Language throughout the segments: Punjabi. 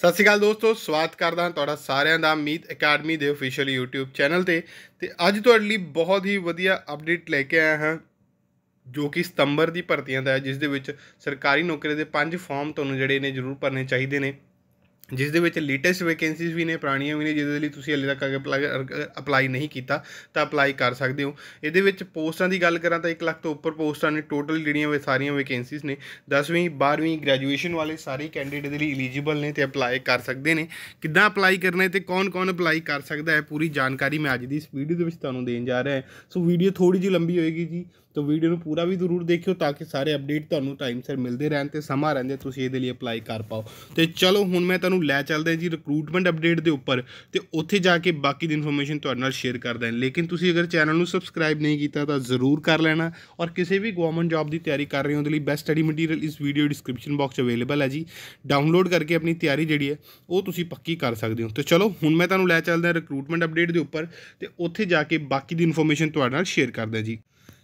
ਸਤਿ ਸ਼੍ਰੀ ਅਕਾਲ ਦੋਸਤੋ ਸਵਾਗਤ ਕਰਦਾ ਹਾਂ ਤੁਹਾਡਾ ਸਾਰਿਆਂ ਦਾ ਮੀਤ ਅਕੈਡਮੀ ਦੇ ਅਫੀਸ਼ੀਅਲ YouTube ਚੈਨਲ ਤੇ ਤੇ ਅੱਜ ਤੁਹਾਡੇ ਲਈ ਬਹੁਤ ਹੀ ਵਧੀਆ ਅਪਡੇਟ ਲੈ ਕੇ ਆਇਆ ਹਾਂ ਜੋ ਕਿ ਸਤੰਬਰ ਦੀ ਭਰਤੀਆਂ ਦਾ ਹੈ ਜਿਸ ਦੇ ਵਿੱਚ ਸਰਕਾਰੀ ਨੌਕਰੀ ਦੇ ਪੰਜ ਫਾਰਮ ਤੁਹਾਨੂੰ ਜਿਹੜੇ ਨੇ ਜ਼ਰੂਰ ਭਰਨੇ ਚਾਹੀਦੇ ਨੇ ਜਿਸ ਦੇ ਵਿੱਚ ਲੇਟੈਸਟ ਵੈਕੈਂਸੀਜ਼ ਵੀ ਨੇ ਪੁਰਾਣੀਆਂ ਵੀ ਨੇ ਜਿਹਦੇ ਲਈ ਤੁਸੀਂ ਹਲੇ ਤੱਕ ਅਪਲਾਈ ਨਹੀਂ ਕੀਤਾ ਤਾਂ ਅਪਲਾਈ ਕਰ ਸਕਦੇ ਹੋ ਇਹਦੇ ਵਿੱਚ ਪੋਸਟਾਂ ਦੀ ਗੱਲ ਕਰਾਂ ਤਾਂ 1 ਲੱਖ ਤੋਂ ਉੱਪਰ ਪੋਸਟਾਂ ਨੇ ਟੋਟਲ ਜਿਹੜੀਆਂ ਵੇ ਸਾਰੀਆਂ ਵੈਕੈਂਸੀਜ਼ ਨੇ 10ਵੀਂ 12ਵੀਂ ਗ੍ਰੈਜੂਏਸ਼ਨ ਵਾਲੇ ਸਾਰੇ ਕੈਂਡੀਡੇਟ ਦੇ ਲਈ ਐਲੀਜੀਬਲ ਨੇ ਤੇ ਅਪਲਾਈ ਕਰ ਸਕਦੇ ਨੇ ਕਿੱਦਾਂ ਅਪਲਾਈ ਕਰਨਾ ਹੈ ਤੇ ਕੌਣ-ਕੌਣ ਅਪਲਾਈ ਕਰ ਸਕਦਾ ਹੈ ਪੂਰੀ ਜਾਣਕਾਰੀ ਮੈਂ ਅੱਜ ਦੀ ਇਸ ਵੀਡੀਓ ਦੇ ਵਿੱਚ ਤੁਹਾਨੂੰ ਦੇਣ ਜਾ ਰਿਹਾ ਹਾਂ ਸੋ ਵੀਡੀਓ ਥੋੜੀ ਜਿਹੀ ਲੰਬੀ ਹੋਏਗੀ ਜੀ ਤਾਂ ਵੀਡੀਓ ਨੂੰ ਪੂਰਾ ਵੀ ਜ਼ਰੂਰ ਦੇਖਿਓ ਤਾਂ ਕਿ ਸਾਰੇ ਅਪਡੇਟ ਤੁਹਾਨੂੰ ਟਾਈਮ ਸਿਰ ਮਿਲਦੇ ਰਹਿਣ ਤੇ ਸਮਾਂ ਰਹਿੰਦੇ ਤੁਸੀਂ ਇਹਦੇ ਲਈ ਅਪਲਾਈ ਕਰ ਪਾਓ ਤੇ ਚਲੋ ਹੁਣ ਮੈਂ ਤੁਹਾਨੂੰ ਲੈ ਚੱਲਦਾ ਜੀ ਰਿਕਰੂਟਮੈਂਟ ਅਪਡੇਟ ਦੇ ਉੱਪਰ ਤੇ ਉੱਥੇ ਜਾ ਕੇ ਬਾਕੀ ਦੀ ਇਨਫੋਰਮੇਸ਼ਨ ਤੁਹਾਡੇ ਨਾਲ ਸ਼ੇਅਰ ਕਰਦਾ ਹਾਂ ਲੇਕਿਨ ਤੁਸੀਂ ਅਗਰ ਚੈਨਲ ਨੂੰ ਸਬਸਕ੍ਰਾਈਬ ਨਹੀਂ ਕੀਤਾ ਤਾਂ ਜ਼ਰੂਰ ਕਰ ਲੈਣਾ ਔਰ ਕਿਸੇ ਵੀ ਗਵਰਨਮੈਂਟ ਜੌਬ ਦੀ ਤਿਆਰੀ ਕਰ ਰਹੇ ਹੋ ਉਹਦੇ ਲਈ ਬੈਸਟ ਸਟੱਡੀ ਮਟੀਰੀਅਲ ਇਸ ਵੀਡੀਓ ਡਿਸਕ੍ਰਿਪਸ਼ਨ ਬਾਕਸ ਅਵੇਲੇਬਲ ਹੈ ਜੀ ਡਾਊਨਲੋਡ ਕਰਕੇ ਆਪਣੀ ਤਿਆਰੀ ਜਿਹੜੀ ਹੈ ਉਹ ਤੁਸੀਂ ਪੱਕੀ ਕਰ ਸਕਦੇ ਹੋ ਤੇ ਚਲੋ ਹੁਣ ਮੈਂ ਤੁਹਾਨੂੰ ਲੈ ਚੱਲਦਾ ਰਿਕਰੂਟਮੈਂਟ ਅਪਡੇਟ ਦੇ ਉੱਪਰ ਤੇ ਉੱਥੇ ਜਾ ਕੇ ਬਾਕੀ ਦੀ ਇਨਫੋਰਮੇਸ਼ਨ ਤੁਹਾਡੇ ਨਾਲ ਸ਼ੇਅਰ ਕਰਦਾ ਜੀ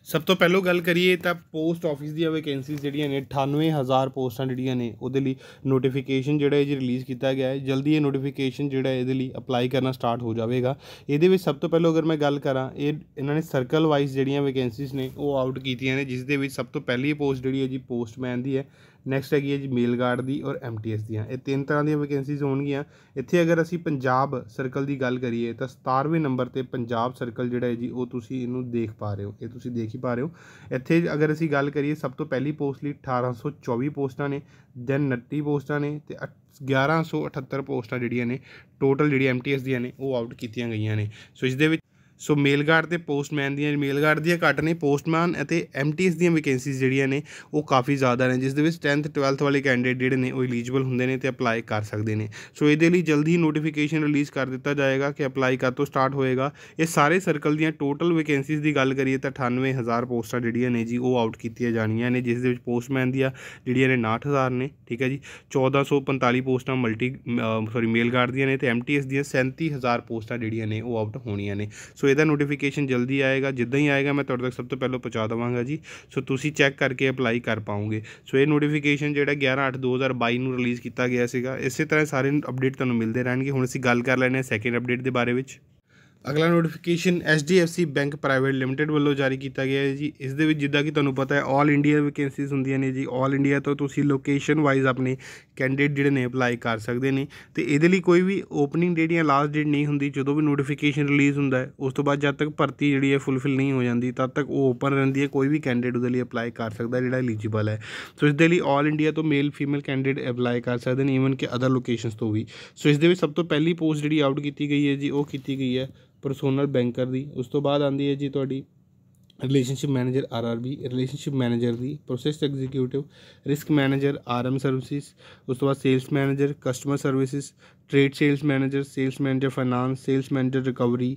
ਸਭ ਤੋਂ ਪਹਿਲਾਂ ਗੱਲ ਕਰੀਏ ਤਾਂ ਪੋਸਟ ਆਫਿਸ ਦੀਆਂ ਵੈਕੈਂਸੀ ਜਿਹੜੀਆਂ ਨੇ 98000 ਪੋਸਟਾਂ ਜਿਹੜੀਆਂ ਨੇ ਉਹਦੇ ਲਈ ਨੋਟੀਫਿਕੇਸ਼ਨ ਜਿਹੜਾ ਇਹ ਜੀ ਰਿਲੀਜ਼ ਕੀਤਾ ਗਿਆ ਹੈ ਜਲਦੀ ਇਹ ਨੋਟੀਫਿਕੇਸ਼ਨ ਜਿਹੜਾ ਇਹਦੇ ਲਈ ਅਪਲਾਈ ਕਰਨਾ ਸਟਾਰਟ ਹੋ ਜਾਵੇਗਾ ਇਹਦੇ ਵਿੱਚ ਸਭ ਤੋਂ ਪਹਿਲਾਂ ਅਗਰ ਮੈਂ ਗੱਲ ਕਰਾਂ ਇਹ ਇਹਨਾਂ ਨੇ ਸਰਕਲ ਵਾਈਜ਼ ਜਿਹੜੀਆਂ ਵੈਕੈਂਸੀਜ਼ ਨੇ ਉਹ ਆਊਟ ਕੀਤੀਆਂ ਨੇ ਜਿਸ ਦੇ ਵਿੱਚ ਸਭ ਤੋਂ ਪਹਿਲੀ ਪੋਸਟ ਜਿਹੜੀ ਹੈ ਜੀ ਪੋਸਟਮੈਨ ਦੀ ਹੈ ਨੈਕਸਟ ਹੈਗੀ ਹੈ ਜੀ ਮੇਲ ਗਾਰਡ ਦੀ ਔਰ ਐਮਟੀਐਸ ਦੀਆਂ ਇਹ ਤਿੰਨ ਤਰ੍ਹਾਂ ਦੀਆਂ ਵੈਕੈਂਸੀਜ਼ ਹੋਣਗੀਆਂ ਇੱਥੇ ਅਗਰ ਅਸੀਂ ਪੰਜਾਬ ਸਰਕਲ ਦੀ ਗੱਲ ਕਰੀਏ ਤਾਂ 17ਵੇਂ ਨੰਬਰ ਤੇ ਪੰਜਾਬ ਸਰਕਲ ਜਿਹੜਾ ਹੈ ਜੀ ਉਹ ਤੁਸੀਂ ਇਹਨੂੰ ਦੇਖ ਪਾ ਰਹੇ ਹੋ ਇਹ ਤੁਸੀਂ ਦੇਖ ਹੀ ਪਾ ਰਹੇ ਹੋ ਇੱਥੇ ਅਗਰ ਅਸੀਂ ਗੱਲ ਕਰੀਏ ਸਭ ਤੋਂ ਪਹਿਲੀ ਪੋਸਟ ਲਈ 1824 ਪੋਸਟਾਂ ਨੇ ਦੈਨ 29 ਪੋਸਟਾਂ ਨੇ ਤੇ 1178 ਪੋਸਟਾਂ ਜਿਹੜੀਆਂ ਨੇ ਟੋਟਲ ਜਿਹੜੀ ਐਮਟੀਐਸ ਦੀਆਂ ਨੇ ਉਹ ਆਊਟ ਕੀਤੀਆਂ ਗਈਆਂ ਨੇ ਸੋ ਇਸ ਦੇ ਵਿੱਚ ਸੋ ਮੇਲਗਾਰਡ ਤੇ ਪੋਸਟਮੈਨ ਦੀਆਂ ਮੇਲਗਾਰਡ ਦੀਆਂ ਘੱਟ ਨੇ ਪੋਸਟਮੈਨ ਅਤੇ ਐਮਟੀਐਸ ਦੀਆਂ ਵੈਕੈਂਸੀਜ਼ ਜਿਹੜੀਆਂ ਨੇ ਉਹ ਕਾਫੀ ਜ਼ਿਆਦਾ ਨੇ ਜਿਸ ਦੇ ਵਿੱਚ 10th 12th ਵਾਲੇ ਕੈਂਡੀਡੇਟ ਜਿਹੜੇ ਨੇ ਉਹ ਐਲੀਜੀਬਲ ਹੁੰਦੇ ਨੇ ਤੇ ਅਪਲਾਈ ਕਰ ਸਕਦੇ ਨੇ ਸੋ ਇਹਦੇ ਲਈ ਜਲਦੀ ਹੀ ਨੋਟੀਫਿਕੇਸ਼ਨ ਰਿਲੀਜ਼ ਕਰ ਦਿੱਤਾ ਜਾਏਗਾ ਕਿ ਅਪਲਾਈ ਕਦ ਤੋਂ ਸਟਾਰਟ ਹੋਏਗਾ ਇਹ ਸਾਰੇ ਸਰਕਲ ਦੀਆਂ ਟੋਟਲ ਵੈਕੈਂਸੀਜ਼ ਦੀ ਗੱਲ ਕਰੀਏ ਤਾਂ 98000 ਪੋਸਟਾਂ ਜਿਹੜੀਆਂ ਨੇ ਜੀ ਉਹ ਆਊਟ ਕੀਤੀਆਂ ਜਾਣੀਆਂ ਨੇ ਜਿਸ ਦੇ ਵਿੱਚ ਪੋਸਟਮੈਨ ਦੀਆਂ ਜਿਹੜੀਆਂ ਨੇ 68000 ਨੇ ਠੀਕ ਹੈ ਜੀ 1445 ਪੋਸਟਾਂ ਮਲਟੀ ਸੌਰੀ ਮੇਲਗਾਰਡ ਦੀਆਂ ਨੇ ਤੇ ਐਮਟੀਐਸ ਦੀਆਂ 37000 ਪੋਸਟਾਂ ਜਿਹੜੀਆਂ ਨੇ ਉਹ ਆਊਟ ਹੋਣੀਆਂ ਨੇ ਸੋ ਇਹਦਾ ਨੋਟੀਫਿਕੇਸ਼ਨ ਜਲਦੀ ਆਏਗਾ ਜਿੱਦਾਂ ਹੀ ਆਏਗਾ ਮੈਂ ਤੁਹਾਡੇ ਤੱਕ ਸਭ ਤੋਂ ਪਹਿਲਾਂ ਪਹੁੰਚਾ ਦਵਾਂਗਾ ਜੀ ਸੋ ਤੁਸੀਂ ਚੈੱਕ ਕਰਕੇ ਅਪਲਾਈ ਕਰ ਪਾਓਗੇ ਸੋ ਇਹ ਨੋਟੀਫਿਕੇਸ਼ਨ ਜਿਹੜਾ 11/8/2022 ਨੂੰ ਰਿਲੀਜ਼ ਕੀਤਾ ਗਿਆ ਸੀਗਾ ਇਸੇ ਤਰ੍ਹਾਂ ਸਾਰੇ ਅਪਡੇਟ ਤੁਹਾਨੂੰ ਮਿਲਦੇ ਰਹਿਣਗੇ ਹੁਣ ਅਸੀਂ ਗੱਲ ਕਰ ਲੈਣੇ ਆ ਸੈਕੰਡ ਅਪਡੇਟ ਦੇ ਬਾਰੇ ਵਿੱਚ ਅਗਲਾ notification HDFC bank private limited ਵੱਲੋਂ ਜਾਰੀ ਕੀਤਾ ਗਿਆ ਹੈ ਜੀ ਇਸ ਦੇ ਵਿੱਚ ਜਿੱਦਾਂ ਕਿ ਤੁਹਾਨੂੰ ਪਤਾ ਹੈ 올 ਇੰਡੀਆ ਵੈਕੈਂਸੀਜ਼ ਹੁੰਦੀਆਂ ਨੇ ਜੀ 올 ਇੰਡੀਆ ਤੋਂ ਤੁਸੀਂ ਲੋਕੇਸ਼ਨ ਵਾਈਜ਼ ਆਪਣੇ ਕੈਂਡੀਡੇਟ ਜਿਹੜੇ ਨੇ ਅਪਲਾਈ ਕਰ ਸਕਦੇ ਨੇ ਤੇ ਇਹਦੇ ਲਈ ਕੋਈ ਵੀ ਓਪਨਿੰਗ ਡੇਟ ਜਾਂ ਲਾਸਟ ਡੇਟ ਨਹੀਂ ਹੁੰਦੀ ਜਦੋਂ ਵੀ ਨੋਟੀਫਿਕੇਸ਼ਨ ਰਿਲੀਜ਼ ਹੁੰਦਾ ਹੈ ਉਸ ਤੋਂ ਬਾਅਦ ਜਦ ਤੱਕ ਭਰਤੀ ਜਿਹੜੀ ਹੈ ਫੁੱਲਫਿਲ ਨਹੀਂ ਹੋ ਜਾਂਦੀ ਤਦ ਤੱਕ ਉਹ ਓਪਨ ਰਹਿੰਦੀ ਹੈ ਕੋਈ ਵੀ ਕੈਂਡੀਡੇਟ ਉਹਦੇ ਲਈ ਅਪਲਾਈ ਕਰ ਸਕਦਾ ਜਿਹੜਾ ਐਲੀਜੀਬਲ ਹੈ ਸੋ ਇਸ ਦੇ ਲਈ 올 ਇੰਡੀਆ ਤੋਂ ਮੇਲ ਫੀਮੇਲ ਕੈਂਡੀਡੇਟ ਅਪਲਾਈ ਕਰ ਸਕਦੇ ਨੇ ਈਵਨ ਕਿ ਅਦਰ ਲੋਕੇਸ਼ਨਸ ਤੋਂ ਵੀ ਸੋ ਇਸ ਦੇ ਵਿੱਚ ਸਭ ਤੋਂ ਪਹਿਲੀ ਪੋਸਟ ਜਿਹੜੀ ਆਊਟ ਕੀਤੀ ਗਈ ਹੈ ਜੀ ਉਹ ਕੀਤੀ ਗਈ ਹੈ ਪਰਸੋਨਲ ਬੈਂਕਰ ਦੀ ਉਸ ਤੋਂ ਬਾਅਦ ਆਂਦੀ ਹੈ ਜੀ ਤੁਹਾਡੀ relationship manager RRB relationship manager ਦੀ process executive risk manager RM services ਉਸ ਤੋਂ ਬਾਅਦ sales manager customer services trade sales manager sales manager finance sales manager recovery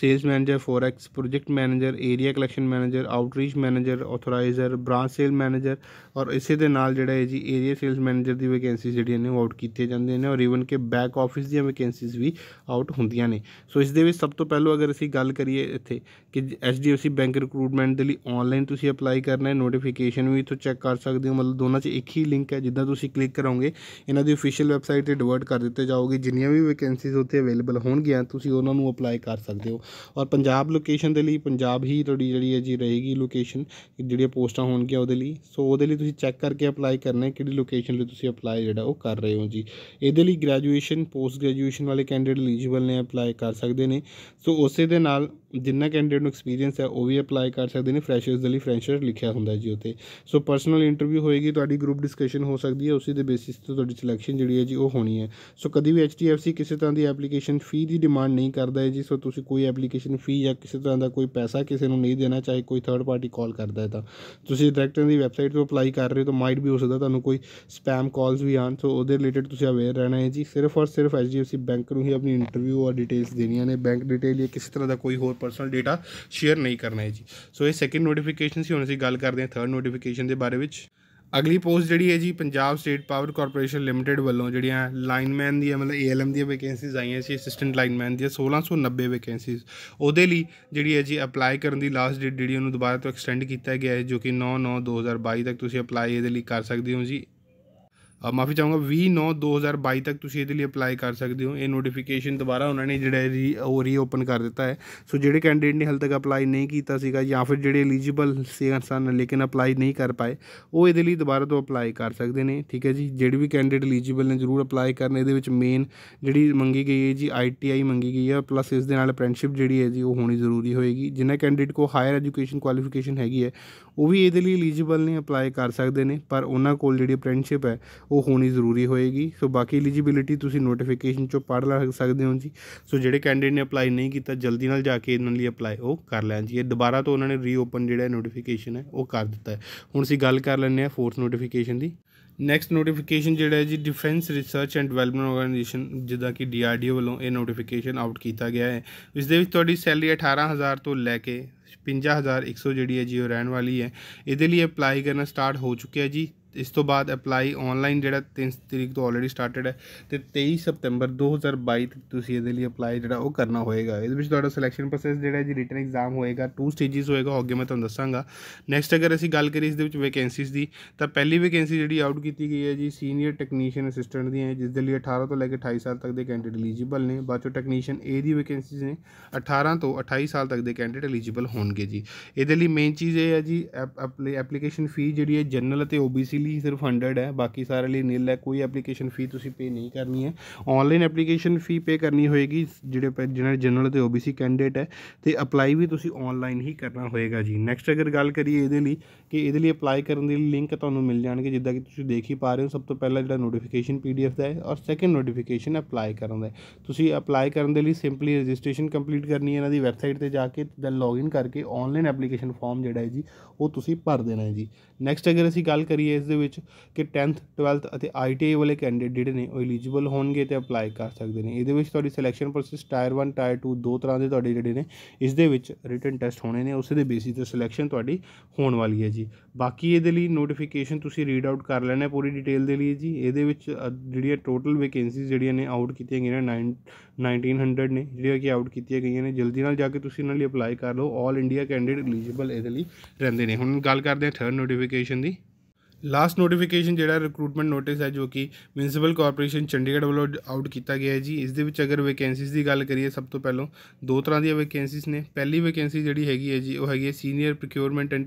sales manager forex project manager area collection manager outreach manager authoriser branch sale manager ਔਰ ਇਸੇ ਦੇ ਨਾਲ ਜਿਹੜਾ ਹੈ ਜੀ ਏਰੀਆ ਸੇਲਸ ਮੈਨੇਜਰ ਦੀ ਵੈਕੈਂਸੀ ਜਿਹੜੀਆਂ ਨੇ ਆਊਟ ਕੀਤੇ ਜਾਂਦੇ ਨੇ ਔਰ ਇਵਨ ਕਿ ਬੈਕ ਆਫਿਸ ਦੀਆਂ ਵੈਕੈਂਸੀਜ਼ ਵੀ ਆਊਟ ਹੁੰਦੀਆਂ ਨੇ ਸੋ ਇਸ ਦੇ ਵਿੱਚ ਸਭ ਤੋਂ ਪਹਿਲਾਂ ਅਗਰ ਅਸੀਂ ਗੱਲ ਕਰੀਏ ਇੱਥੇ ਕਿ ਐਚਡੀਐਫਸੀ ਬੈਂਕ ਰਿਕਰੂਟਮੈਂਟ ਦੇ ਲਈ ਆਨਲਾਈਨ ਤੁਸੀਂ ਅਪਲਾਈ ਕਰਨਾ ਹੈ ਨੋਟੀਫਿਕੇਸ਼ਨ ਵੀ ਇਥੋਂ ਚੈੱਕ ਕਰ ਸਕਦੇ ਹੋ ਮਤਲਬ ਦੋਨਾਂ 'ਚ ਇੱਕ ਹੀ ਲਿੰਕ ਹੈ ਜਿੱਦਾਂ ਤੁਸੀਂ ਕਲਿੱਕ ਕਰੋਗੇ ਇਹਨਾਂ ਦੀ ਅਫੀਸ਼ੀਅਲ ਵੈਬਸਾਈਟ ਤੇ ਡਿਵਰਟ ਕਰ ਦਿੱਤੇ ਜਾਓਗੇ ਜਿੰਨੀਆਂ ਵੀ ਵੈਕੈਂਸੀਜ਼ ਉੱਥੇ ਅਵੇਲੇਬਲ ਹੋਣਗੀਆਂ ਤੁਸੀਂ ਉਹਨਾਂ ਨੂੰ ਅਪਲਾਈ ਕਰ ਸਕਦੇ ਹੋ ਹੋ ਔਰ ਪੰਜਾਬ ਲੋਕੇਸ਼ਨ ਦੇ ਲਈ ਪੰਜਾਬ ਹੀ ਤੁਹਾਡੀ ਜਿਹੜੀ ਹੈ ਜੀ ਰਹੇਗੀ ਲੋਕੇਸ਼ਨ ਜਿਹੜੀਆਂ ਪੋਸਟਾਂ ਹੋਣਗੀਆਂ ਉਹਦੇ ਲਈ ਸੋ ਉਹਦੇ ਲਈ ਤੁਸੀਂ ਚੈੱਕ ਕਰਕੇ ਅਪਲਾਈ ਕਰਨਾ ਹੈ ਕਿਹੜੀ ਲੋਕੇਸ਼ਨ ਲਈ ਤੁਸੀਂ ਅਪਲਾਈ ਜਿਹੜਾ ਉਹ ਕਰ ਰਹੇ ਹੋ ਜੀ ਇਹਦੇ ਲਈ ਗ੍ਰੈਜੂਏਸ਼ਨ ਪੋਸਟ ਗ੍ਰੈਜੂਏਸ਼ਨ ਵਾਲੇ ਕੈਂਡੀਡੇਟ ਐਲੀਜੀਬਲ ਨੇ ਅਪਲਾਈ ਕਰ ਸਕਦੇ ਨੇ ਸੋ ਉਸੇ ਦੇ ਨਾਲ ਜਿੰਨਾ ਕੈਂਡੀਡੇਟ ਨੂੰ ਐਕਸਪੀਰੀਅੰਸ ਹੈ ਉਹ ਵੀ ਅਪਲਾਈ ਕਰ ਸਕਦੇ ਨੇ ਫਰੈਸ਼ਰਸ ਦੇ ਲਈ ਫਰੈਸ਼ਰ ਲਿਖਿਆ ਹੁੰਦਾ ਜੀ ਉੱਤੇ ਸੋ ਪਰਸਨਲ ਇੰਟਰਵਿਊ ਹੋਏਗੀ ਤੁਹਾਡੀ ਗਰੁੱਪ ਡਿਸਕਸ਼ਨ ਹੋ ਸਕਦੀ ਹੈ ਉਸੇ ਦੇ ਬੇਸਿਸ ਤੇ ਤੁਹਾਡੀ ਸਿਲੈਕਸ਼ਨ ਜਿਹੜੀ ਹੈ ਜੀ ਉਹ ਹੋਣੀ ਹੈ ਸੋ ਕਦੀ ਵੀ ਐਚਡੀਐਫਸੀ ਕਿਸੇ ਤਰ੍ਹਾਂ ਦੀ ਐਪਲੀਕੇਸ਼ਨ ਫੀ ਦੀ ਡਿਮਾਂਡ ਨਹੀਂ ਕਰਦਾ ਹੈ ਜੀ ਸੋ ਤੁਸੀਂ ਕੋਈ ਕੋਈ ਐਪਲੀਕੇਸ਼ਨ ਫੀ ਜਾਂ ਕਿਸੇ ਤਰ੍ਹਾਂ ਦਾ ਕੋਈ ਪੈਸਾ ਕਿਸੇ ਨੂੰ ਨਹੀਂ ਦੇਣਾ ਚਾਹੇ ਕੋਈ ਥਰਡ ਪਾਰਟੀ ਕਾਲ ਕਰਦਾ ਹੈ ਤਾਂ ਤੁਸੀਂ ਡਾਇਰੈਕਟ ਦੀ ਵੈਬਸਾਈਟ ਤੋਂ ਅਪਲਾਈ ਕਰ ਰਹੇ ਹੋ ਤਾਂ ਮਾਈਟ ਵੀ ਹੋ ਸਕਦਾ ਤੁਹਾਨੂੰ ਕੋਈ ਸਪੈਮ ਕਾਲਸ ਵੀ ਆਉਣ ਸੋ ਉਹਦੇ ਰਿਲੇਟਡ ਤੁਸੀਂ ਅਵੇਅਰ ਰਹਿਣਾ ਹੈ ਜੀ ਸਿਰਫ ਔਰ ਸਿਰਫ ਐਚਡੀਐਫਸੀ ਬੈਂਕ ਨੂੰ ਹੀ ਆਪਣੀ ਇੰਟਰਵਿਊ ਔਰ ਡਿਟੇਲਸ ਦੇਣੀਆਂ ਨੇ ਬੈਂਕ ਡਿਟੇਲ ਜਾਂ ਕਿਸੇ ਤਰ੍ਹਾਂ ਦਾ ਕੋਈ ਹੋਰ ਪਰਸਨਲ ਡਾਟਾ ਸ਼ੇਅਰ ਨਹੀਂ ਕਰਨਾ ਹੈ ਜੀ ਸੋ ਇਹ ਸੈਕਿੰਡ ਨੋਟੀਫਿਕੇਸ਼ਨ ਸੀ ਹੁਣ ਅਸੀਂ ਗੱਲ ਕਰਦੇ ਹਾਂ ਥਰਡ ਨੋਟੀਫਿਕੇਸ਼ਨ ਦੇ ਬਾਰੇ ਵਿੱਚ ਅਗਲੀ ਪੋਸਟ ਜਿਹੜੀ ਹੈ ਜੀ Punjab state power corporation limited ਵੱਲੋਂ ਜਿਹੜੀਆਂ ਲਾਈਨਮੈਨ ਦੀਆਂ ਮਤਲਬ ਏਐਲਐਮ ਦੀਆਂ ਵੈਕੈਂਸੀਜ਼ ਆਈਆਂ ਸੀ ਅਸਿਸਟੈਂਟ ਲਾਈਨਮੈਨ ਦੀਆਂ 1690 ਵੈਕੈਂਸੀਜ਼ ਉਹਦੇ ਲਈ ਜਿਹੜੀ ਹੈ ਜੀ ਅਪਲਾਈ ਕਰਨ ਦੀ ਲਾਸਟ ਡੇਟ ਜਿਹੜੀ ਉਹਨੂੰ ਦੁਬਾਰਾ ਤੋਂ ਐਕਸਟੈਂਡ ਕੀਤਾ ਗਿਆ ਹੈ ਜੋ ਕਿ 9/9/2022 ਤੱਕ ਤੁਸੀਂ ਅਪਲਾਈ ਇਹਦੇ ਲਈ ਕਰ ਸਕਦੇ ਹੋ ਜੀ ਮਾਫੀ ਚਾਹਾਂਗਾ 20 9 2022 ਤੱਕ ਤੁਸੀਂ ਇਹਦੇ ਲਈ ਅਪਲਾਈ ਕਰ ਸਕਦੇ ਹੋ ਇਹ ਨੋਟੀਫਿਕੇਸ਼ਨ ਦੁਬਾਰਾ ਉਹਨਾਂ ਨੇ ਜਿਹੜਾ ਰੀ ਉਹ ਰੀਓਪਨ ਕਰ ਦਿੱਤਾ ਹੈ ਸੋ ਜਿਹੜੇ ਕੈਂਡੀਡੇਟ ਨੇ ਹਲ ਤੱਕ ਅਪਲਾਈ ਨਹੀਂ ਕੀਤਾ ਸੀਗਾ ਜਾਂ ਫਿਰ ਜਿਹੜੇ ਐਲੀਜੀਬਲ ਸਨ ਲੇਕਿਨ ਅਪਲਾਈ ਨਹੀਂ ਕਰ ਪਾਏ ਉਹ ਇਹਦੇ ਲਈ ਦੁਬਾਰਾ ਤੋਂ ਅਪਲਾਈ ਕਰ ਸਕਦੇ ਨੇ ਠੀਕ ਹੈ ਜੀ ਜਿਹੜੇ ਵੀ ਕੈਂਡੀਡੇਟ ਐਲੀਜੀਬਲ ਨੇ ਜ਼ਰੂਰ ਅਪਲਾਈ ਕਰਨ ਇਹਦੇ ਵਿੱਚ ਮੇਨ ਜਿਹੜੀ ਮੰਗੀ ਗਈ ਹੈ ਜੀ ਆਈਟੀਆਈ ਮੰਗੀ ਗਈ ਹੈ ਪਲੱਸ ਇਸ ਦੇ ਨਾਲ ਅਪ੍ਰੈਂਟਿਸ਼ਿਪ ਜਿਹੜੀ ਹੈ ਜੀ ਉਹ ਹੋਣੀ ਜ਼ਰੂਰੀ ਹੋਏਗੀ ਜਿਨ੍ਹਾਂ ਕੈਂਡੀਡੇਟ ਕੋ ਹਾਇਰ ਐਜੂਕੇਸ਼ਨ ਕੁਆਲੀਫਿਕੇਸ਼ਨ ਹੈਗੀ ਹੈ ਉਹ ਵੀ ਇਹਦੇ ਲਈ ਐਲੀਜੀਬਲ ਨੇ ਅਪਲਾਈ ਕਰ ਸਕਦੇ ਨੇ ਪਰ ਉਹਨਾਂ ਕੋਲ ਜਿਹੜੀ ਅਪ੍ਰੈਂਟਿਸ਼ਿਪ ਹੈ ਉਹ ਹੋਣੀ ਜ਼ਰੂਰੀ ਹੋਏਗੀ ਸੋ ਬਾਕੀ ਐਲੀਜੀਬਿਲਟੀ ਤੁਸੀਂ ਨੋਟੀਫਿਕੇਸ਼ਨ ਚੋਂ ਪੜ੍ਹ ਲੈ ਸਕਦੇ ਹੋ ਜੀ ਸੋ ਜਿਹੜੇ ਕੈਂਡੀਡੇਟ ਨੇ ਅਪਲਾਈ ਨਹੀਂ ਕੀਤਾ ਜਲਦੀ ਨਾਲ ਜਾ ਕੇ ਇਹਨਾਂ ਲਈ ਅਪਲਾਈ ਉਹ ਕਰ ਲੈਣ ਜੀ ਇਹ ਦੁਬਾਰਾ ਤੋਂ ਉਹਨਾਂ ਨੇ ਰੀਓਪਨ ਜਿਹੜਾ ਨੋਟੀਫਿਕੇਸ਼ਨ ਹੈ ਉਹ ਕਰ ਦਿੱਤਾ ਹੈ ਹੁਣ ਅਸੀਂ ਗੱਲ ਕਰ ਲੈਂਦੇ ਆ ਫੋਰਥ ਨੋਟੀਫਿਕੇਸ਼ਨ ਦੀ ਨੈਕਸਟ ਨੋਟੀਫਿਕੇਸ਼ਨ ਜਿਹੜਾ ਹੈ ਜੀ defence research and development organisation ਜਿੱਦਾਂ ਕਿ ਡੀਆਰਡੀਓ ਵੱਲੋਂ ਇਹ ਨੋਟੀਫਿਕੇਸ਼ਨ ਆਊਟ ਕੀਤਾ ਗਿਆ ਹੈ ਇਸ ਦੇ ਵਿੱਚ ਤੁਹਾਡੀ ਸੈਲਰੀ 18000 ਤੋਂ ਲੈ ਕੇ 55100 ਜਿਹੜੀ ਹੈ ਜੀ ਉਹ ਰਹਿਣ ਵਾਲੀ ਹੈ ਇਹਦੇ ਲਈ ਅਪਲਾਈ ਕਰਨਾ ਸਟਾਰਟ ਹੋ ਚੁੱਕਿਆ ਜੀ ਇਸ ਤੋਂ ਬਾਅਦ ਅਪਲਾਈ ਆਨਲਾਈਨ ਜਿਹੜਾ 3 ਤਰੀਕ ਤੋਂ ਆਲਰੇਡੀ ਸਟਾਰਟਡ ਹੈ ਤੇ 23 ਸਤੰਬਰ 2022 ਤੱਕ ਤੁਸੀਂ ਇਹਦੇ ਲਈ ਅਪਲਾਈ ਜਿਹੜਾ ਉਹ ਕਰਨਾ ਹੋਏਗਾ ਇਹਦੇ ਵਿੱਚ ਤੁਹਾਡਾ ਸਿਲੈਕਸ਼ਨ ਪ੍ਰੋਸੈਸ ਜਿਹੜਾ ਜੀ ਰਿਟਨ ਐਗਜ਼ਾਮ ਹੋਏਗਾ ਟੂ ਸਟੇजेस ਹੋਏਗਾ ਅੱਗੇ ਮੈਂ ਤੁਹਾਨੂੰ ਦੱਸਾਂਗਾ ਨੈਕਸਟ ਅਗਰ ਅਸੀਂ ਗੱਲ ਕਰੀਏ ਇਸ ਦੇ ਵਿੱਚ ਵੈਕੈਂਸੀਜ਼ ਦੀ ਤਾਂ ਪਹਿਲੀ ਵੈਕੈਂਸੀ ਜਿਹੜੀ ਆਊਟ ਕੀਤੀ ਗਈ ਹੈ ਜੀ ਸੀਨੀਅਰ ਟੈਕਨੀਸ਼ੀਅਨ ਅਸਿਸਟੈਂਟ ਦੀ ਹੈ ਜਿਸ ਦੇ ਲਈ 18 ਤੋਂ ਲੈ ਕੇ 28 ਸਾਲ ਤੱਕ ਦੇ ਕੈਂਡੀਡੇਟ ਐਲੀਜੀਬਲ ਨੇ ਬਾਅਦ ਚ ਟੈਕਨੀਸ਼ੀਅਨ ਏ ਦੀ ਵੈਕੈਂਸੀਜ਼ ਨੇ 18 ਤੋਂ 28 ਸਾਲ ਤੱਕ ਦੇ ਕੈਂਡੀਡੇਟ ਐਲੀਜੀਬਲ ਹੋਣਗੇ ਜੀ ਇਹਦੇ ਲਈ ਮੇਨ ਚੀਜ਼ ਇਹ ਹੈ ਜੀ ਐਪਲੀਕੇਸ਼ਨ ਫੀ ਜਿਹੜੀ ਹੈ ਜਨਰਲ ਅਤੇ ਓਬੀਸੀ ਲਈ ਸਿਰਫ 100 ਹੈ ਬਾਕੀ ਸਾਰੇ ਲਈ ਨਿਲ ਹੈ ਕੋਈ ਐਪਲੀਕੇਸ਼ਨ ਫੀ ਤੁਸੀਂ ਪੇ ਨਹੀਂ ਕਰਨੀ ਹੈ ਆਨਲਾਈਨ ਐਪਲੀਕੇਸ਼ਨ ਫੀ ਪੇ ਕਰਨੀ ਹੋਏਗੀ ਜਿਹੜੇ ਜਿਹਨਾਂ ਜਨਰਲ ਤੇ OBC ਕੈਂਡੀਡੇਟ ਹੈ ਤੇ ਅਪਲਾਈ ਵੀ ਤੁਸੀਂ ਆਨਲਾਈਨ ਹੀ ਕਰਨਾ ਹੋਏਗਾ ਜੀ ਨੈਕਸਟ ਅਗਰ ਗੱਲ ਕਰੀਏ ਇਹਦੇ ਲਈ ਕਿ ਇਹਦੇ ਲਈ ਅਪਲਾਈ ਕਰਨ ਦੇ ਲਈ ਲਿੰਕ ਤੁਹਾਨੂੰ ਮਿਲ ਜਾਣਗੇ ਜਿੱਦਾਂ ਕਿ ਤੁਸੀਂ ਦੇਖ ਹੀ ਪਾ ਰਹੇ ਹੋ ਸਭ ਤੋਂ ਪਹਿਲਾਂ ਜਿਹੜਾ ਨੋਟੀਫਿਕੇਸ਼ਨ ਪੀਡੀਐਫ ਦਾ ਹੈ ਔਰ ਸੈਕੰਡ ਨੋਟੀਫਿਕੇਸ਼ਨ ਅਪਲਾਈ ਕਰਨ ਦਾ ਤੁਸੀਂ ਅਪਲਾਈ ਕਰਨ ਦੇ ਲਈ ਸਿੰਪਲੀ ਰਜਿਸਟ੍ਰੇਸ਼ਨ ਕੰਪਲੀਟ ਕਰਨੀ ਹੈ ਇਹਨਾਂ ਦੀ ਵੈਬਸਾਈਟ ਤੇ ਜਾ ਕੇ ਦੈਨ ਲੌਗਇਨ ਕਰਕੇ ਆਨਲਾਈਨ ਐਪਲੀਕੇਸ਼ਨ ਫਾਰਮ ਜਿਹੜਾ ਹੈ ਜੀ ਉਹ ਤੁਸੀਂ ਭਰ ਦੇਣਾ ਹੈ ਜੀ ਨੈਕਸਟ ਅਗਰ ਅਸੀਂ ਗੱਲ ਕਰੀਏ ਇਸ ਦੇ ਵਿੱਚ ਕਿ 10th 12th ਅਤੇ ITI ਵਾਲੇ ਕੈਂਡੀਡੇਟ ਜਿਹੜੇ ਨੇ ਉਹ ਐਲੀਜੀਬਲ ਹੋਣਗੇ ਤੇ ਅਪਲਾਈ ਕਰ ਸਕਦੇ ਨੇ ਇਹਦੇ ਵਿੱਚ ਤੁਹਾਡੀ ਸਿਲੈਕਸ਼ਨ ਪ੍ਰੋਸੈਸ ਟਾਇਰ 1 ਟਾਇਰ 2 ਦੋ ਤਰ੍ਹਾਂ ਦੇ ਤੁਹਾਡੇ ਜਿਹੜੇ ਨੇ ਇਸ ਦੇ ਵਿੱਚ ਰਿਟਨ ਟੈਸਟ ਹੋਣੇ ਨੇ ਉਸੇ ਦੇ ਬੇਸਿਸ ਤੇ ਸਿਲੈਕਸ਼ਨ ਤੁਹਾਡੀ ਹੋਣ ਵਾਲੀ ਹੈ ਜੀ ਬਾਕੀ ਇਹਦੇ ਲਈ ਨੋਟੀਫਿਕੇਸ਼ਨ ਤੁਸੀਂ ਰੀਡ ਆਊਟ ਕਰ ਲੈਣਾ ਪੂਰੀ ਡਿਟੇਲ ਦੇ ਲਈ ਜੀ ਇਹਦੇ ਵਿੱਚ ਜਿਹੜੀਆਂ ਟੋਟਲ ਵੈਕੈਂਸੀਜ਼ ਜਿਹੜੀਆਂ ਨੇ ਆਊਟ ਕੀਤੀਆਂ ਗਈਆਂ ਨੇ 1900 ਨੇ ਜਿਹੜੀਆਂ ਕਿ ਆਊਟ ਕੀਤੀਆਂ ਗਈਆਂ ਨੇ ਜਲਦੀ ਨਾਲ ਜਾ ਕੇ ਤੁਸੀਂ ਇਹਨਾਂ ਲਈ ਅਪਲਾਈ ਕਰ ਲਓ 올 ਇੰਡੀਆ ਕੈਂਡੀਡੇਟ ਐਲੀਜੀਬਲ ਇਹਦੇ ਲਈ ਰਹਿੰਦੇ ਨੇ ਹੁਣ ਗੱਲ ਕਰਦੇ ਹਾਂ ਥਰਡ ਨੋਟੀਫਿਕੇਸ਼ਨ ਦੀ ਲਾਸਟ ਨੋਟੀਫਿਕੇਸ਼ਨ ਜਿਹੜਾ ਰਿਕਰੂਟਮੈਂਟ ਨੋਟਿਸ ਹੈ ਜੋ ਕਿ ਮਿਊਨਿਸਪਲ ਕਾਰਪੋਰੇਸ਼ਨ ਚੰਡੀਗੜ੍ਹ ਵੱਲੋਂ ਆਊਟ ਕੀਤਾ ਗਿਆ ਹੈ ਜੀ ਇਸ ਦੇ ਵਿੱਚ ਅਗਰ ਵੈਕੈਂਸੀਜ਼ ਦੀ ਗੱਲ ਕਰੀਏ ਸਭ ਤੋਂ ਪਹਿਲਾਂ ਦੋ ਤਰ੍ਹਾਂ ਦੀਆਂ ਵੈਕੈਂਸੀਜ਼ ਨੇ ਪਹਿਲੀ ਵੈਕੈਂਸੀ ਜਿਹੜੀ ਹੈਗੀ ਹੈ ਜੀ ਉਹ ਹੈਗੀ ਹੈ senior procurement and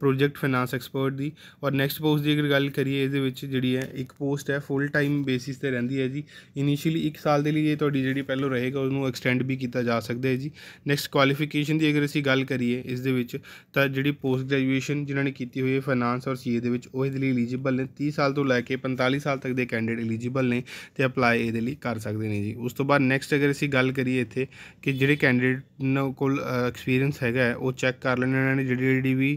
project finance expert ਦੀ ਔਰ ਨੈਕਸਟ ਪੋਸਟ ਦੀ ਅਗਰ ਗੱਲ ਕਰੀਏ ਇਸ ਦੇ ਵਿੱਚ ਜਿਹੜੀ ਹੈ ਇੱਕ ਪੋਸਟ ਹੈ ਫੁੱਲ ਟਾਈਮ ਬੇਸਿਸ ਤੇ ਰਹਿੰਦੀ ਹੈ ਜੀ ਇਨੀਸ਼ੀਅਲੀ 1 ਸਾਲ ਦੇ ਲਈ ਇਹ ਤੁਹਾਡੀ ਜਿਹੜੀ ਪਹਿਲਾਂ ਰਹੇਗਾ ਉਹਨੂੰ ਐਕਸਟੈਂਡ ਵੀ ਕੀਤਾ ਜਾ ਸਕਦਾ ਹੈ ਜੀ ਨੈਕਸਟ ਕੁਆਲੀਫਿਕੇਸ਼ਨ ਦੀ ਅਗਰ ਅਸੀਂ ਗੱਲ ਕਰੀਏ ਇਸ ਦੇ ਵਿੱਚ ਤਾਂ ਜਿਹੜੀ ਪੋਸਟ ਗ੍ਰੈਜੂਏਸ਼ਨ ਜਿਨ੍ਹਾਂ ਨੇ ਕੀਤੀ ਹੋਈ ਹੈ ਫਾਈਨਾਂਸ ਔਰ ਸੀਏ ਦੇ ਵਿੱਚ ਉਹ ਦੇ ਲਈ ਐਲੀਜੀਬਲ ਨੇ 30 ਸਾਲ ਤੋਂ ਲੈ ਕੇ 45 ਸਾਲ ਤੱਕ ਦੇ ਕੈਂਡੀਡੇਟ ਐਲੀਜੀਬਲ ਨੇ ਤੇ ਅਪਲਾਈ ਇਹਦੇ ਲਈ ਕਰ ਸਕਦੇ ਨੇ ਜੀ ਉਸ ਤੋਂ ਬਾਅਦ ਨੈਕਸਟ ਅਗਰ ਅਸੀਂ ਗੱਲ ਕਰੀਏ ਇੱਥੇ ਕਿ ਜਿਹੜੇ ਕੈਂਡੀਡੇਟ ਕੋਲ ਐਕਸਪੀਰੀਅੰਸ ਹੈਗਾ ਉਹ ਚੈੱਕ ਕਰ ਲੈਣਾ ਇਹਨਾਂ ਨੇ ਜਿਹੜੀ ਜਿਹੜੀ ਵੀ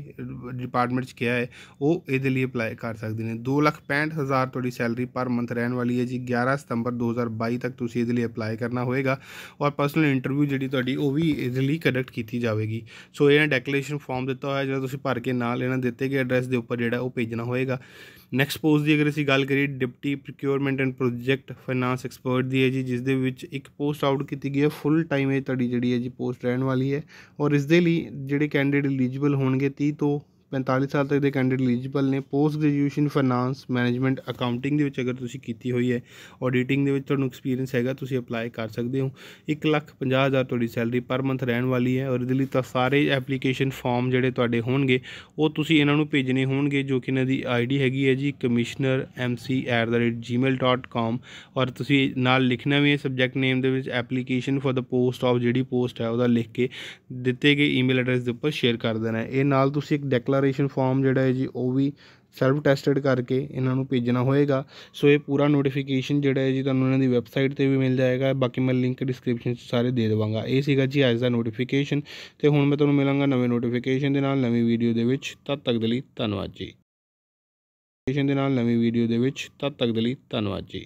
ਡਿਪਾਰਟਮੈਂਟ 'ਚ ਕਿਹਾ ਹੈ ਉਹ ਇਹਦੇ ਲਈ ਅਪਲਾਈ ਕਰ ਸਕਦੇ ਨੇ 265000 ਤੁਹਾਡੀ ਸੈਲਰੀ ਪਰ ਮੰਥ ਰਹਿਣ ਵਾਲੀ ਹੈ ਜੀ 11 ਸਤੰਬਰ 2022 ਤੱਕ ਤੁਸੀਂ ਇਹਦੇ ਲਈ ਅਪਲਾਈ ਕਰਨਾ ਹੋਏਗਾ ਔਰ ਪਰਸਨਲ ਇੰਟਰਵਿਊ ਜਿਹੜੀ ਤੁਹਾਡੀ ਉਹ ਵੀ ਇਹਦੇ ਲਈ ਕੰਡਕਟ ਕੀਤੀ ਜਾਵੇਗੀ ਸੋ ਇਹਨਾਂ ਡੈਕਲੇਰੇਸ਼ਨ ਫਾਰਮ ਦਿੱਤਾ ਹੋਇਆ ਜਿਹੜਾ ਤੁਸੀਂ ਭਰ ਕੇ ਨਾਲ ਇਹਨਾਂ ਦਿੱਤੇ ਗਏ ਐਡਰੈਸ ਦੇ ਉੱਪਰ ਜਿਹੜਾ ਉਹ ਭੇਜਣਾ ਹੋਏਗਾ ਜਾਏਗਾ ਨੈਕਸਟ ਪੋਸਟ ਦੀ ਅਗਰ ਅਸੀਂ ਗੱਲ ਕਰੀਏ deputy procurement and project finance expert ਦੀ ਹੈ ਜੀ ਜਿਸ ਦੇ ਵਿੱਚ ਇੱਕ ਪੋਸਟ ਆਊਟ ਕੀਤੀ ਗਈ ਹੈ ਫੁੱਲ ਟਾਈਮ ਇਹ ਤੁਹਾਡੀ ਜਿਹੜੀ ਹੈ ਜੀ ਪੋਸਟ ਰਹਿਣ ਵਾਲੀ ਹੈ ਔਰ ਇਸ ਦੇ ਲਈ ਜਿਹੜੇ ਕੈਂਡੀਡੇਟ ਐਲੀਜੀਬਲ ਹੋਣਗੇ 30 ਤੋਂ 45 ਸਾਲ ਤੱਕ ਦੇ ਕੈਂਡੀਡੇਟ ਐਲੀਜੀਬਲ ਨੇ post graduation finance management accounting ਦੇ ਵਿੱਚ ਅਗਰ ਤੁਸੀਂ ਕੀਤੀ ਹੋਈ ਹੈ ਆਡੀਟਿੰਗ ਦੇ ਵਿੱਚ ਤੁਹਾਨੂੰ ਐਕਸਪੀਰੀਅੰਸ ਹੈਗਾ ਤੁਸੀਂ ਅਪਲਾਈ ਕਰ ਸਕਦੇ ਹੋ 150000 ਤੁਹਾਡੀ ਸੈਲਰੀ ਪਰ ਮੰਥ ਰਹਿਣ ਵਾਲੀ ਹੈ ਔਰ ਇਹਦੇ ਲਈ ਤਾਂ ਸਾਰੇ ਐਪਲੀਕੇਸ਼ਨ ਫਾਰਮ ਜਿਹੜੇ ਤੁਹਾਡੇ ਹੋਣਗੇ ਉਹ ਤੁਸੀਂ ਇਹਨਾਂ ਨੂੰ ਭੇਜਨੇ ਹੋਣਗੇ ਜੋ ਕਿ ਇਹਨਾਂ ਦੀ ਆਈਡੀ ਹੈਗੀ ਹੈ ਜੀ ਕਮਿਸ਼ਨਰ mc@gmail.com ਔਰ ਤੁਸੀਂ ਨਾਲ ਲਿਖਣਾ ਵੀ ਹੈ ਸਬਜੈਕਟ ਨੇਮ ਦੇ ਵਿੱਚ application for the post of ਜਿਹੜੀ ਪੋਸਟ ਹੈ ਉਹਦਾ ਲਿਖ ਕੇ ਦਿੱਤੇ ਗਏ ਈਮੇਲ ਐਡਰੈਸ ਦੇ ਉੱਪਰ ਸ਼ੇਅਰ ਕਰ ਦੇਣਾ ਹੈ ਇਹ ਨਾਲ ਤੁਸੀਂ ਇੱਕ ਡੈਕਲੇਰ ਡਿਕਲੇਰੇਸ਼ਨ ਫਾਰਮ ਜਿਹੜਾ ਹੈ ਜੀ ਉਹ ਵੀ ਸੈਲਫ ਟੈਸਟਡ ਕਰਕੇ ਇਹਨਾਂ ਨੂੰ ਭੇਜਣਾ ਹੋਏਗਾ ਸੋ ਇਹ ਪੂਰਾ ਨੋਟੀਫਿਕੇਸ਼ਨ ਜਿਹੜਾ ਹੈ ਜੀ ਤੁਹਾਨੂੰ ਇਹਨਾਂ ਦੀ ਵੈਬਸਾਈਟ ਤੇ ਵੀ ਮਿਲ ਜਾਏਗਾ ਬਾਕੀ ਮੈਂ ਲਿੰਕ ਡਿਸਕ੍ਰਿਪਸ਼ਨ 'ਚ ਸਾਰੇ ਦੇ ਦਵਾਂਗਾ ਇਹ ਸੀਗਾ ਜੀ ਅੱਜ ਦਾ ਨੋਟੀਫਿਕੇਸ਼ਨ ਤੇ ਹੁਣ ਮੈਂ ਤੁਹਾਨੂੰ ਮਿਲਾਂਗਾ ਨਵੇਂ ਨੋਟੀਫਿਕੇਸ਼ਨ ਦੇ ਨਾਲ ਨਵੀਂ ਵੀਡੀਓ ਦੇ ਵਿੱਚ ਤਦ ਤੱਕ ਦੇ ਲਈ ਧੰਨਵਾਦ ਜੀ ਨੋਟੀਫਿਕੇਸ਼ਨ ਦੇ ਨਾਲ ਨਵੀਂ ਵੀਡੀਓ ਦੇ ਵਿੱਚ ਤਦ ਤੱਕ ਦੇ ਲਈ ਧੰਨਵਾਦ ਜੀ